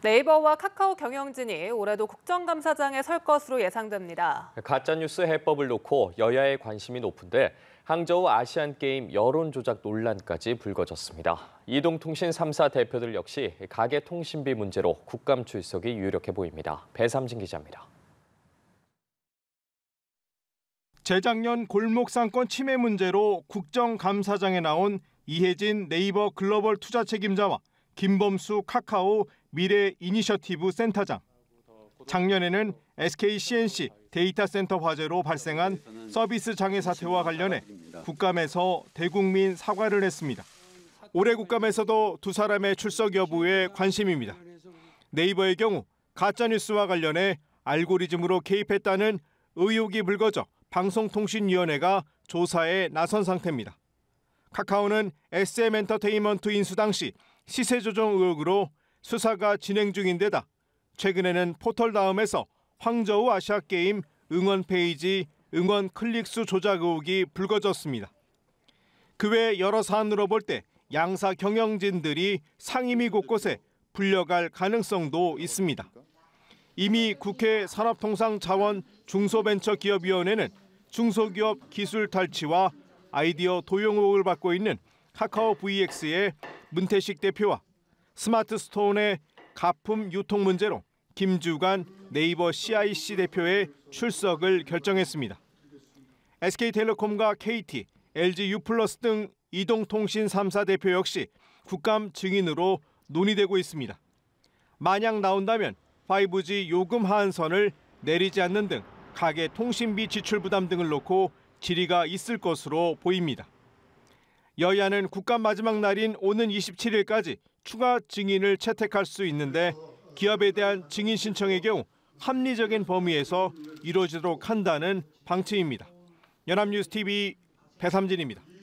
네이버와 카카오 경영진이 올해도 국정감사장에 설 것으로 예상됩니다. 가짜뉴스 해법을 놓고 여야의 관심이 높은데 항저우 아시안게임 여론조작 논란까지 불거졌습니다. 이동통신 3사 대표들 역시 가계통신비 문제로 국감 출석이 유력해 보입니다. 배삼진 기자입니다. 재작년 골목상권 침해 문제로 국정감사장에 나온 이혜진 네이버 글로벌 투자 책임자와 김범수 카카오 미래 이니셔티브 센터장. 작년에는 SK CNC 데이터 센터 화재로 발생한 서비스 장애 사태와 관련해 국감에서 대국민 사과를 했습니다. 올해 국감에서도 두 사람의 출석 여부에 관심입니다. 네이버의 경우 가짜뉴스와 관련해 알고리즘으로 개입했다는 의혹이 불거져 방송통신위원회가 조사에 나선 상태입니다. 카카오는 SM엔터테인먼트 인수 당시 시세 조정 의혹으로 수사가 진행 중인데다 최근에는 포털 다음에서 황저우 아시아 게임 응원 페이지 응원 클릭수 조작 의혹이 불거졌습니다. 그 외 여러 사안으로 볼 때 양사 경영진들이 상임위 곳곳에 불려갈 가능성도 있습니다. 이미 국회 산업통상자원 중소벤처기업위원회는 중소기업 기술 탈취와 아이디어 도용 의혹을 받고 있는 카카오 VX의 문태식 대표와 스마트스톤의 가품 유통 문제로 김주관 네이버 CIC 대표의 출석을 결정했습니다. SK텔레콤과 KT, LG U+ 등 이동통신 3사 대표 역시 국감 증인으로 논의되고 있습니다. 만약 나온다면 5G 요금 하한선을 내리지 않는 등 가계 통신비 지출 부담 등을 놓고 질의가 있을 것으로 보입니다. 여야는 국감 마지막 날인 오는 27일까지 추가 증인을 채택할 수 있는데 기업에 대한 증인 신청의 경우 합리적인 범위에서 이루어지도록 한다는 방침입니다. 연합뉴스 TV 배삼진입니다.